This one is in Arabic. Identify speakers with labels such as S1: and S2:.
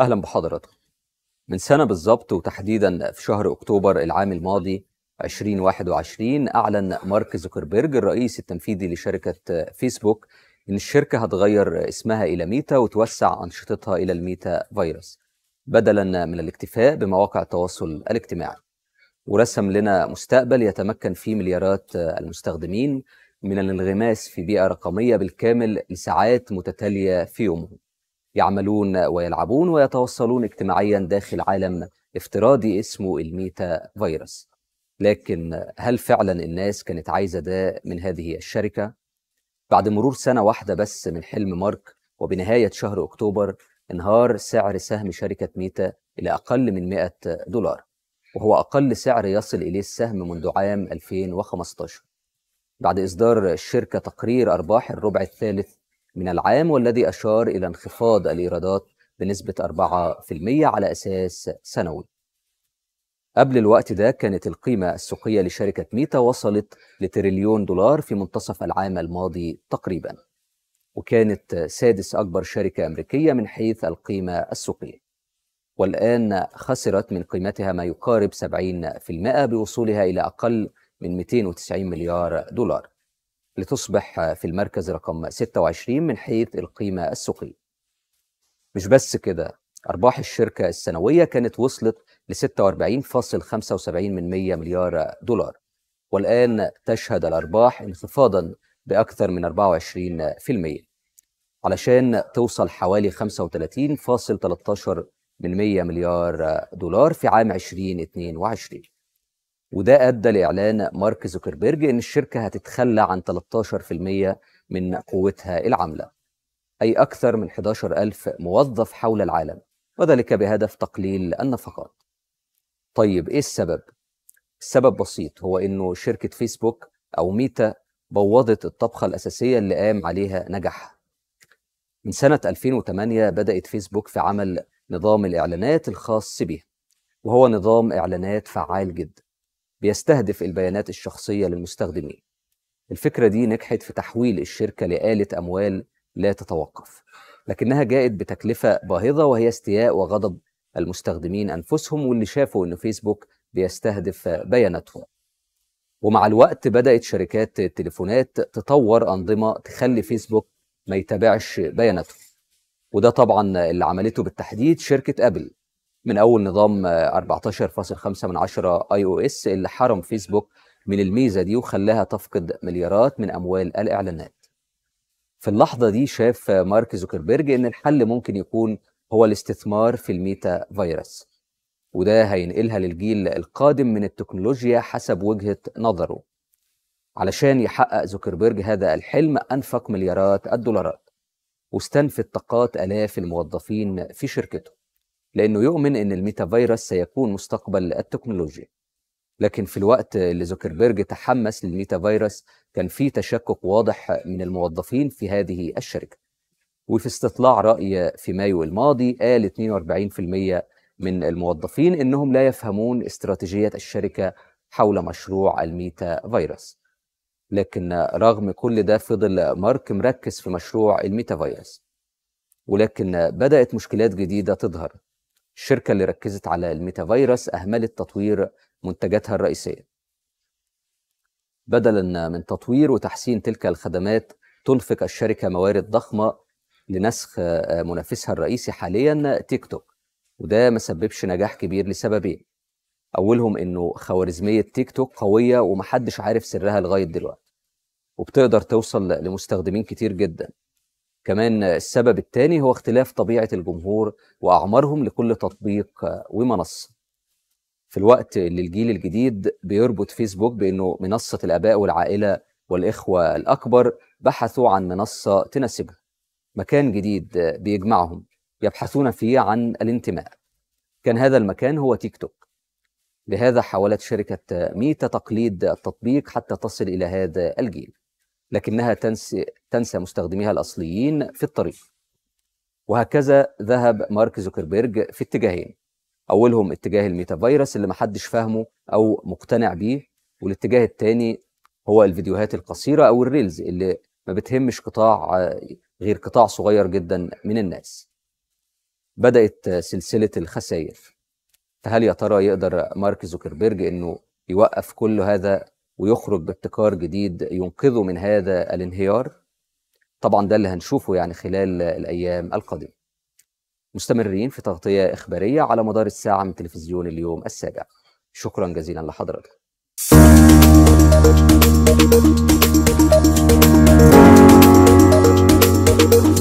S1: أهلا بحضرتك من سنة بالظبط وتحديدا في شهر أكتوبر العام الماضي 2021 أعلن مارك زوكربيرج الرئيس التنفيذي لشركة فيسبوك إن الشركة هتغير اسمها إلى ميتا وتوسع أنشطتها إلى الميتا فيروس بدلا من الاكتفاء بمواقع التواصل الاجتماعي ورسم لنا مستقبل يتمكن فيه مليارات المستخدمين من الانغماس في بيئة رقمية بالكامل لساعات متتالية في يومهم يعملون ويلعبون ويتوصلون اجتماعيا داخل عالم افتراضي اسمه الميتا فيروس لكن هل فعلا الناس كانت عايزه ده من هذه الشركه بعد مرور سنه واحده بس من حلم مارك وبنهايه شهر اكتوبر انهار سعر سهم شركه ميتا الى اقل من 100 دولار وهو اقل سعر يصل اليه السهم منذ عام 2015 بعد اصدار الشركه تقرير ارباح الربع الثالث من العام والذي أشار إلى انخفاض الإيرادات بنسبة 4% على أساس سنوي قبل الوقت ده كانت القيمة السوقية لشركة ميتا وصلت لتريليون دولار في منتصف العام الماضي تقريبا وكانت سادس أكبر شركة أمريكية من حيث القيمة السوقية والآن خسرت من قيمتها ما يقارب 70% بوصولها إلى أقل من 290 مليار دولار لتصبح في المركز رقم 26 من حيث القيمة السوقية مش بس كده أرباح الشركة السنوية كانت وصلت ل 46.75 من 100 مليار دولار والآن تشهد الأرباح انخفاضا بأكثر من 24% علشان توصل حوالي 35.13 من 100 مليار دولار في عام 2022 وده ادى لاعلان مارك زوكربيرج ان الشركه هتتخلى عن 13% من قوتها العامله اي اكثر من 11000 موظف حول العالم وذلك بهدف تقليل النفقات طيب ايه السبب السبب بسيط هو انه شركه فيسبوك او ميتا بوظت الطبخه الاساسيه اللي قام عليها نجاح من سنه 2008 بدات فيسبوك في عمل نظام الاعلانات الخاص بها وهو نظام اعلانات فعال جدا بيستهدف البيانات الشخصية للمستخدمين الفكرة دي نجحت في تحويل الشركة لآلة أموال لا تتوقف لكنها جاءت بتكلفة باهظة وهي استياء وغضب المستخدمين أنفسهم واللي شافوا أن فيسبوك بيستهدف بياناتهم ومع الوقت بدأت شركات التليفونات تطور أنظمة تخلي فيسبوك ما يتابعش بياناتهم وده طبعا اللي عملته بالتحديد شركة أبل من اول نظام 14.5 من 10 اي او اس اللي حرم فيسبوك من الميزه دي وخلاها تفقد مليارات من اموال الاعلانات. في اللحظه دي شاف مارك زوكربيرج ان الحل ممكن يكون هو الاستثمار في الميتا فيروس. وده هينقلها للجيل القادم من التكنولوجيا حسب وجهه نظره. علشان يحقق زوكربيرج هذا الحلم انفق مليارات الدولارات واستنفد طاقات الاف الموظفين في شركته. لأنه يؤمن أن الميتافيروس سيكون مستقبل التكنولوجيا لكن في الوقت اللي زوكربيرج تحمس للميتافيروس كان في تشكك واضح من الموظفين في هذه الشركة وفي استطلاع رأي في مايو الماضي قال 42% من الموظفين أنهم لا يفهمون استراتيجية الشركة حول مشروع الميتا فيروس لكن رغم كل ده فضل مارك مركز في مشروع الميتا فيروس ولكن بدأت مشكلات جديدة تظهر الشركة اللي ركزت على الميتافيروس أهملت تطوير منتجاتها الرئيسية بدلا من تطوير وتحسين تلك الخدمات تنفق الشركة موارد ضخمة لنسخ آه، منافسها الرئيسي حاليا تيك توك وده ما سببش نجاح كبير لسببين أولهم إنه خوارزمية تيك توك قوية ومحدش عارف سرها لغاية دلوقتي وبتقدر توصل لمستخدمين كتير جدا كمان السبب الثاني هو اختلاف طبيعه الجمهور واعمارهم لكل تطبيق ومنصه في الوقت اللي الجيل الجديد بيربط فيسبوك بانه منصه الاباء والعائله والاخوه الاكبر بحثوا عن منصه تناسبهم مكان جديد بيجمعهم يبحثون فيه عن الانتماء كان هذا المكان هو تيك توك لهذا حاولت شركة ميتا تقليد التطبيق حتى تصل إلى هذا الجيل لكنها تنسي تنسى مستخدميها الاصليين في الطريق وهكذا ذهب مارك زوكربيرج في اتجاهين اولهم اتجاه الميتافيروس اللي محدش فاهمه او مقتنع بيه والاتجاه الثاني هو الفيديوهات القصيره او الريلز اللي ما بتهمش قطاع غير قطاع صغير جدا من الناس بدات سلسله الخسائر فهل يا ترى يقدر مارك زوكربيرج انه يوقف كل هذا ويخرج بابتكار جديد ينقذه من هذا الانهيار طبعا ده اللي هنشوفه يعني خلال الايام القادمه مستمرين في تغطيه اخباريه على مدار الساعه من تلفزيون اليوم السابع شكرا جزيلا لحضرتك thank you